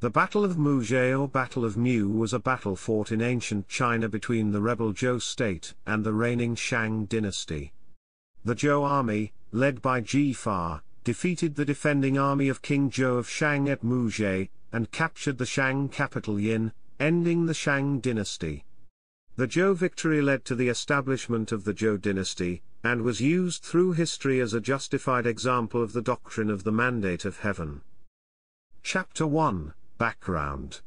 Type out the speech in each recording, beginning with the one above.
The Battle of Muzhe or Battle of Mu was a battle fought in ancient China between the rebel Zhou state and the reigning Shang dynasty. The Zhou army, led by Ji Fa, defeated the defending army of King Zhou of Shang at Muzhe and captured the Shang capital Yin, ending the Shang dynasty. The Zhou victory led to the establishment of the Zhou dynasty, and was used through history as a justified example of the doctrine of the Mandate of Heaven. Chapter 1 Background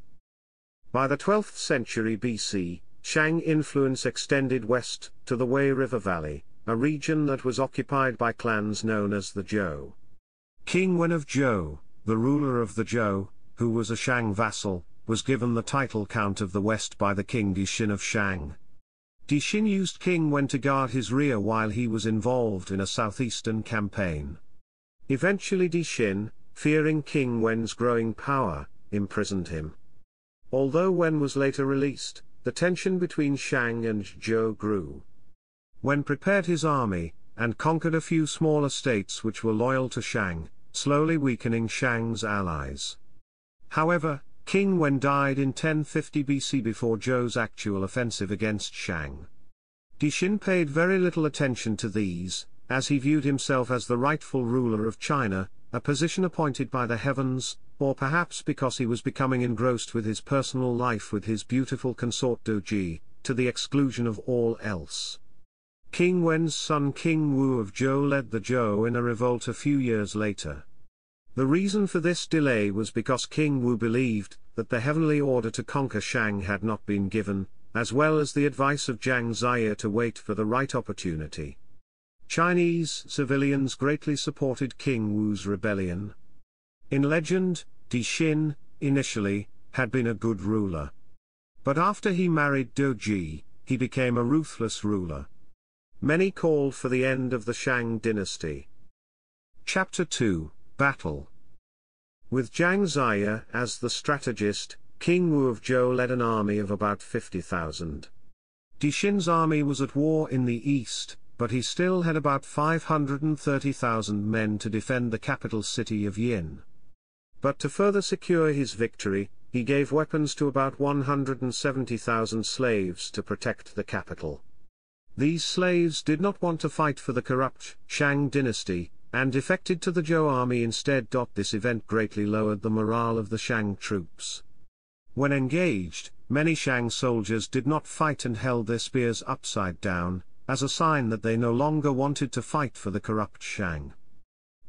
By the 12th century BC, Shang influence extended west to the Wei River Valley, a region that was occupied by clans known as the Zhou. King Wen of Zhou, the ruler of the Zhou, who was a Shang vassal, was given the title Count of the West by the King Dishin of Shang. Dishin used King Wen to guard his rear while he was involved in a southeastern campaign. Eventually Dishin, fearing King Wen's growing power, imprisoned him. Although Wen was later released, the tension between Shang and Zhou grew. Wen prepared his army, and conquered a few smaller states which were loyal to Shang, slowly weakening Shang's allies. However, King Wen died in 1050 BC before Zhou's actual offensive against Shang. Dixin paid very little attention to these, as he viewed himself as the rightful ruler of China, a position appointed by the heavens, or perhaps because he was becoming engrossed with his personal life with his beautiful consort Doji, to the exclusion of all else. King Wen's son King Wu of Zhou led the Zhou in a revolt a few years later. The reason for this delay was because King Wu believed that the heavenly order to conquer Shang had not been given, as well as the advice of Jiang Ziya to wait for the right opportunity. Chinese civilians greatly supported King Wu's rebellion. In legend, Dixin, initially, had been a good ruler. But after he married Doji, he became a ruthless ruler. Many called for the end of the Shang dynasty. Chapter 2 Battle With Jiang Ziya as the strategist, King Wu of Zhou led an army of about 50,000. Dixin's army was at war in the east, but he still had about 530,000 men to defend the capital city of Yin. But to further secure his victory, he gave weapons to about 170,000 slaves to protect the capital. These slaves did not want to fight for the corrupt Shang dynasty, and defected to the Zhou army instead. This event greatly lowered the morale of the Shang troops. When engaged, many Shang soldiers did not fight and held their spears upside down, as a sign that they no longer wanted to fight for the corrupt Shang.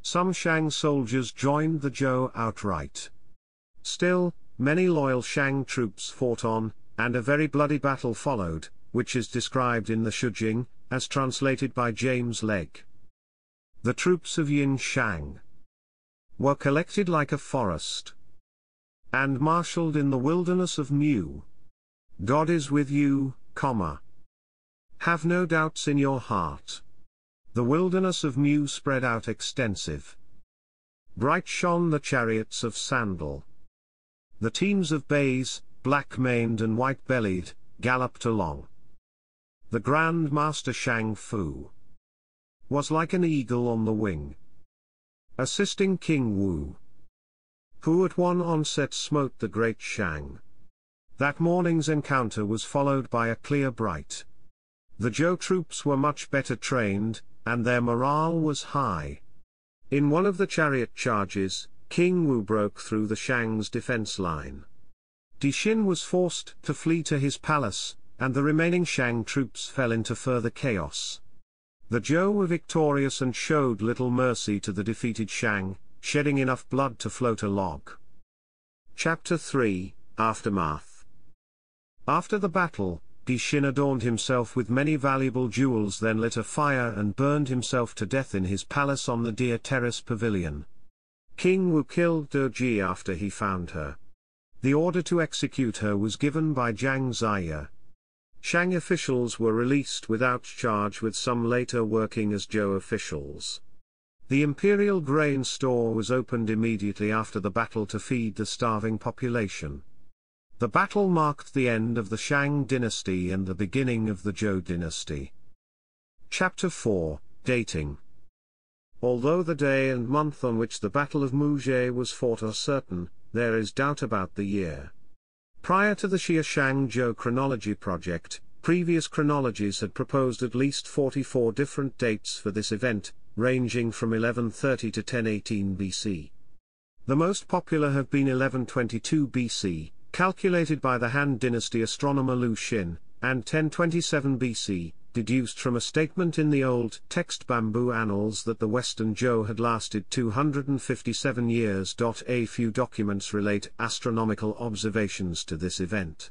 Some Shang soldiers joined the Zhou outright. Still, many loyal Shang troops fought on, and a very bloody battle followed, which is described in the Shujing, as translated by James Legg. The troops of Yin Shang were collected like a forest and marshalled in the wilderness of Mu. God is with you, comma. Have no doubts in your heart. The wilderness of Mew spread out extensive. Bright shone the chariots of Sandal. The teams of bays, black-maned and white-bellied, galloped along. The Grand Master Shang Fu was like an eagle on the wing. Assisting King Wu, who at one onset smote the great Shang. That morning's encounter was followed by a clear bright, the Zhou troops were much better trained, and their morale was high. In one of the chariot charges, King Wu broke through the Shang's defense line. Dixin was forced to flee to his palace, and the remaining Shang troops fell into further chaos. The Zhou were victorious and showed little mercy to the defeated Shang, shedding enough blood to float a log. Chapter 3 Aftermath After the battle, Pishin adorned himself with many valuable jewels then lit a fire and burned himself to death in his palace on the Deer Terrace Pavilion. King Wu killed Doji after he found her. The order to execute her was given by Jiang Ziya. Shang officials were released without charge with some later working as Zhou officials. The imperial grain store was opened immediately after the battle to feed the starving population. The battle marked the end of the Shang dynasty and the beginning of the Zhou dynasty. Chapter 4 Dating Although the day and month on which the Battle of Muzhe was fought are certain, there is doubt about the year. Prior to the Xia Shang Zhou chronology project, previous chronologies had proposed at least 44 different dates for this event, ranging from 1130 to 1018 BC. The most popular have been 1122 BC, calculated by the Han dynasty astronomer Lu Xin, and 1027 BC, deduced from a statement in the old text Bamboo Annals that the Western Zhou had lasted 257 years. A few documents relate astronomical observations to this event.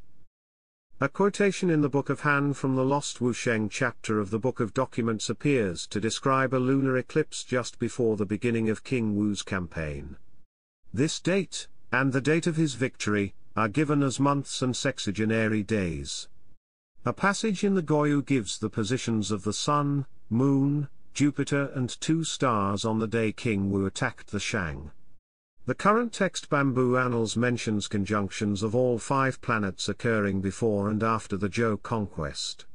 A quotation in the Book of Han from the Lost Wusheng chapter of the Book of Documents appears to describe a lunar eclipse just before the beginning of King Wu's campaign. This date, and the date of his victory, are given as months and sexagenary days. A passage in the Goyu gives the positions of the Sun, Moon, Jupiter and two stars on the day King Wu attacked the Shang. The current text Bamboo Annals mentions conjunctions of all five planets occurring before and after the Zhou conquest.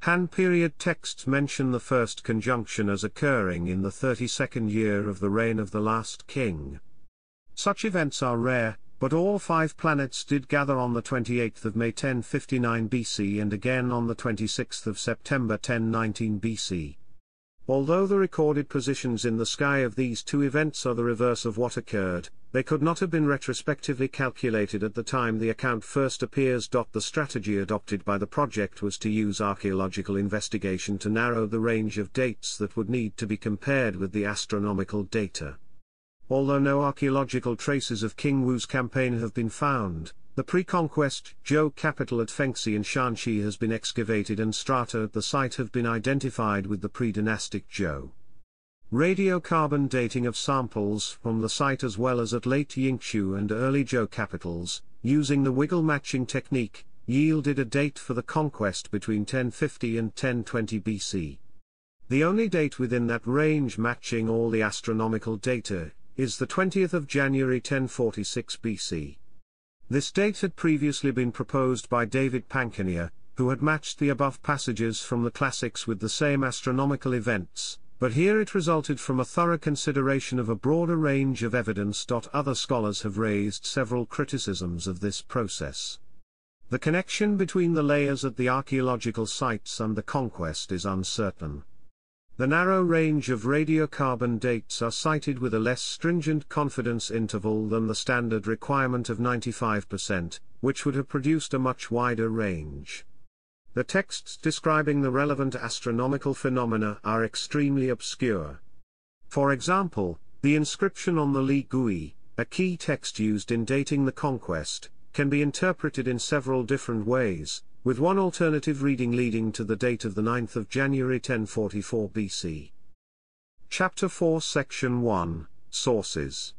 Han period texts mention the first conjunction as occurring in the 32nd year of the reign of the last king. Such events are rare, but all five planets did gather on the 28th of May 1059 BC and again on the 26th of September 1019 BC. Although the recorded positions in the sky of these two events are the reverse of what occurred, they could not have been retrospectively calculated at the time the account first appears. The strategy adopted by the project was to use archaeological investigation to narrow the range of dates that would need to be compared with the astronomical data. Although no archaeological traces of King Wu's campaign have been found, the pre-conquest Zhou capital at Fengxi in Shanxi has been excavated and strata at the site have been identified with the pre-dynastic Zhou. Radiocarbon dating of samples from the site as well as at late Yingqiu and early Zhou capitals, using the wiggle matching technique, yielded a date for the conquest between 1050 and 1020 BC. The only date within that range matching all the astronomical data is the 20th of January 1046 BC. This date had previously been proposed by David Pankinier, who had matched the above passages from the classics with the same astronomical events, but here it resulted from a thorough consideration of a broader range of evidence. Other scholars have raised several criticisms of this process. The connection between the layers at the archaeological sites and the conquest is uncertain. The narrow range of radiocarbon dates are cited with a less stringent confidence interval than the standard requirement of 95%, which would have produced a much wider range. The texts describing the relevant astronomical phenomena are extremely obscure. For example, the inscription on the Li Gui, a key text used in dating the conquest, can be interpreted in several different ways, with one alternative reading leading to the date of the 9th of January 1044 BC. Chapter 4 Section 1, Sources